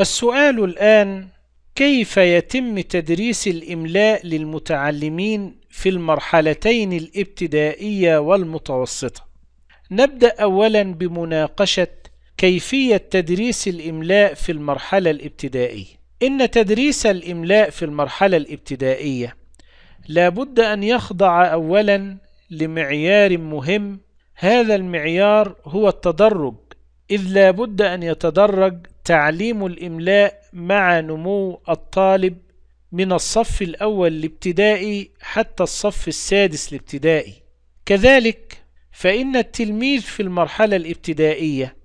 السؤال الآن كيف يتم تدريس الإملاء للمتعلمين في المرحلتين الابتدائية والمتوسطة؟ نبدأ أولا بمناقشة كيفية تدريس الإملاء في المرحلة الابتدائية إن تدريس الإملاء في المرحلة الابتدائية لابد أن يخضع أولا لمعيار مهم هذا المعيار هو التدرج إذ لابد أن يتدرج تعليم الإملاء مع نمو الطالب من الصف الأول الابتدائي حتى الصف السادس الابتدائي كذلك فإن التلميذ في المرحلة الابتدائية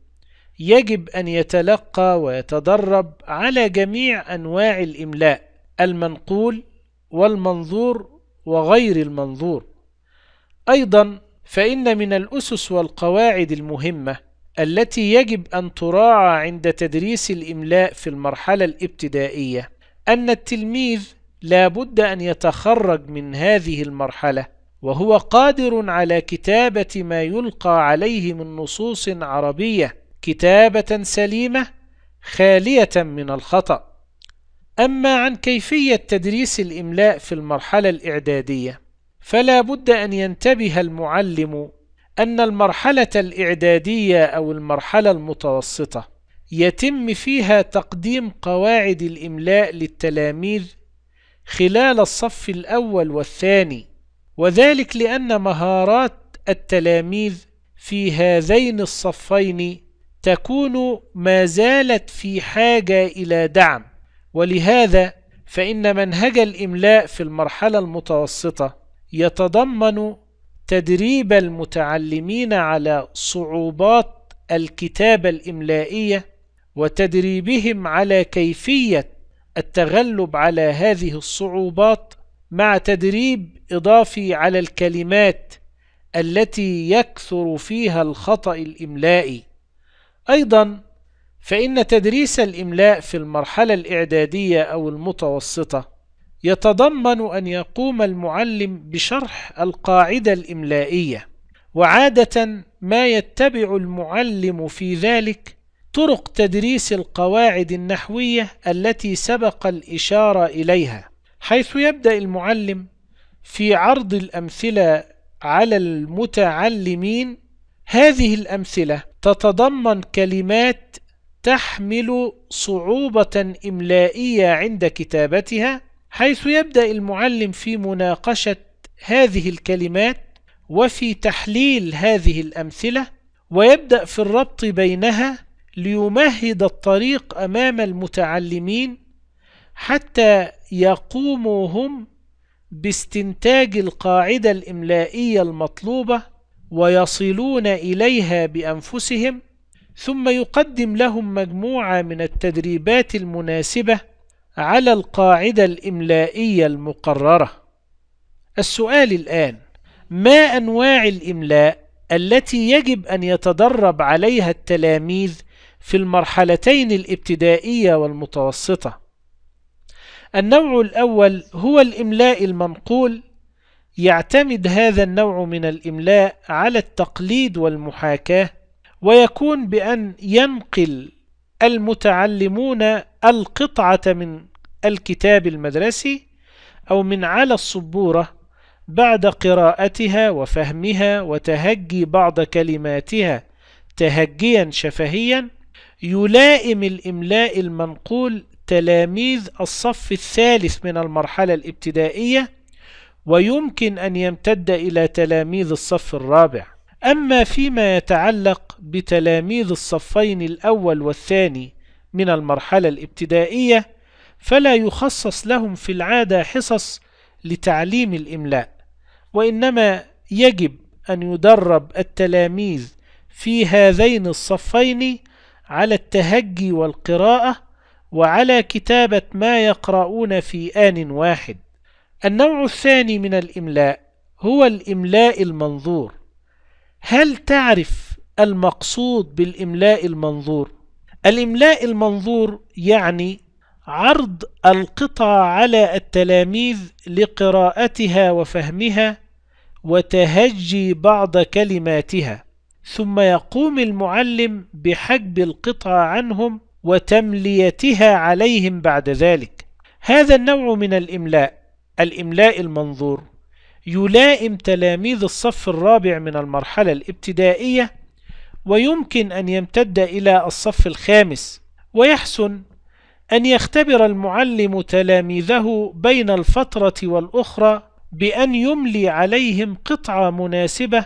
يجب أن يتلقى ويتدرب على جميع أنواع الإملاء المنقول والمنظور وغير المنظور أيضا فإن من الأسس والقواعد المهمة التي يجب أن تراعى عند تدريس الإملاء في المرحلة الابتدائية أن التلميذ لا بد أن يتخرج من هذه المرحلة وهو قادر على كتابة ما يلقى عليه من نصوص عربية كتابة سليمة خالية من الخطأ أما عن كيفية تدريس الإملاء في المرحلة الإعدادية فلا بد أن ينتبه المعلم أن المرحلة الإعدادية أو المرحلة المتوسطة يتم فيها تقديم قواعد الإملاء للتلاميذ خلال الصف الأول والثاني وذلك لأن مهارات التلاميذ في هذين الصفين تكون ما زالت في حاجة إلى دعم ولهذا فإن منهج الإملاء في المرحلة المتوسطة يتضمن تدريب المتعلمين على صعوبات الكتابة الإملائية وتدريبهم على كيفية التغلب على هذه الصعوبات مع تدريب إضافي على الكلمات التي يكثر فيها الخطأ الإملائي أيضا فإن تدريس الإملاء في المرحلة الإعدادية أو المتوسطة يتضمن أن يقوم المعلم بشرح القاعدة الإملائية وعادة ما يتبع المعلم في ذلك طرق تدريس القواعد النحوية التي سبق الإشارة إليها حيث يبدأ المعلم في عرض الأمثلة على المتعلمين هذه الأمثلة تتضمن كلمات تحمل صعوبة إملائية عند كتابتها حيث يبدأ المعلم في مناقشة هذه الكلمات وفي تحليل هذه الأمثلة ويبدأ في الربط بينها ليمهد الطريق أمام المتعلمين حتى يقوموا هم باستنتاج القاعدة الإملائية المطلوبة ويصلون إليها بأنفسهم ثم يقدم لهم مجموعة من التدريبات المناسبة على القاعدة الإملائية المقررة السؤال الآن ما أنواع الإملاء التي يجب أن يتدرب عليها التلاميذ في المرحلتين الابتدائية والمتوسطة النوع الأول هو الإملاء المنقول يعتمد هذا النوع من الإملاء على التقليد والمحاكاة ويكون بأن ينقل المتعلمون القطعة من الكتاب المدرسي أو من على السبورة بعد قراءتها وفهمها وتهجي بعض كلماتها تهجيا شفهيا يلائم الإملاء المنقول تلاميذ الصف الثالث من المرحلة الابتدائية ويمكن أن يمتد إلى تلاميذ الصف الرابع أما فيما يتعلق بتلاميذ الصفين الأول والثاني من المرحلة الابتدائية فلا يخصص لهم في العادة حصص لتعليم الإملاء وإنما يجب أن يدرب التلاميذ في هذين الصفين على التهجي والقراءة وعلى كتابة ما يقرؤون في آن واحد النوع الثاني من الإملاء هو الإملاء المنظور هل تعرف المقصود بالإملاء المنظور؟ الإملاء المنظور يعني عرض القطع على التلاميذ لقراءتها وفهمها وتهجي بعض كلماتها ثم يقوم المعلم بحجب القطع عنهم وتمليتها عليهم بعد ذلك هذا النوع من الإملاء الإملاء المنظور يلائم تلاميذ الصف الرابع من المرحلة الابتدائية ويمكن أن يمتد إلى الصف الخامس ويحسن أن يختبر المعلم تلاميذه بين الفترة والأخرى بأن يملي عليهم قطعة مناسبة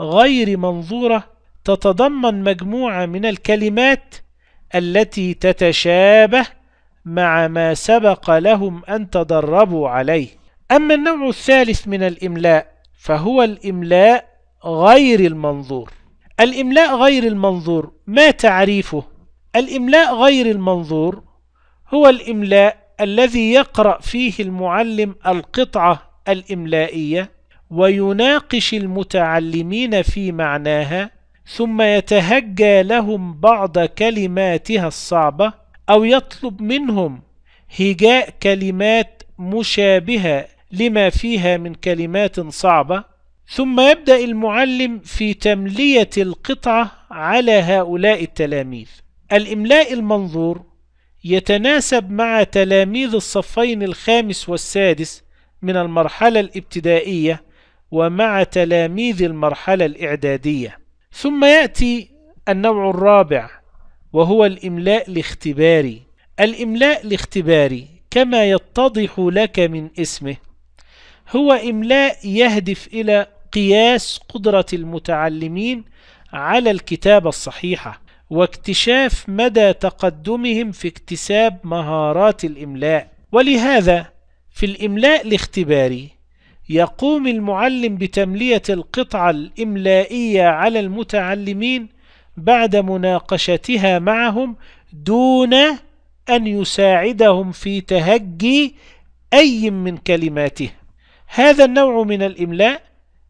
غير منظورة تتضمن مجموعة من الكلمات التي تتشابه مع ما سبق لهم أن تدربوا عليه أما النوع الثالث من الإملاء فهو الإملاء غير المنظور الإملاء غير المنظور ما تعريفه؟ الإملاء غير المنظور هو الإملاء الذي يقرأ فيه المعلم القطعة الإملائية ويناقش المتعلمين في معناها ثم يتهجى لهم بعض كلماتها الصعبة أو يطلب منهم هجاء كلمات مشابهة لما فيها من كلمات صعبة ثم يبدأ المعلم في تملية القطعة على هؤلاء التلاميذ الإملاء المنظور يتناسب مع تلاميذ الصفين الخامس والسادس من المرحلة الابتدائية ومع تلاميذ المرحلة الإعدادية ثم يأتي النوع الرابع وهو الإملاء الاختباري الإملاء الاختباري كما يتضح لك من اسمه هو إملاء يهدف إلى قياس قدرة المتعلمين على الكتابة الصحيحة واكتشاف مدى تقدمهم في اكتساب مهارات الإملاء ولهذا في الإملاء الاختباري يقوم المعلم بتملية القطعة الإملائية على المتعلمين بعد مناقشتها معهم دون أن يساعدهم في تهجي أي من كلماته هذا النوع من الإملاء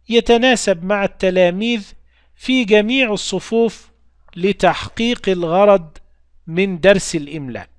يتناسب مع التلاميذ في جميع الصفوف لتحقيق الغرض من درس الإملاء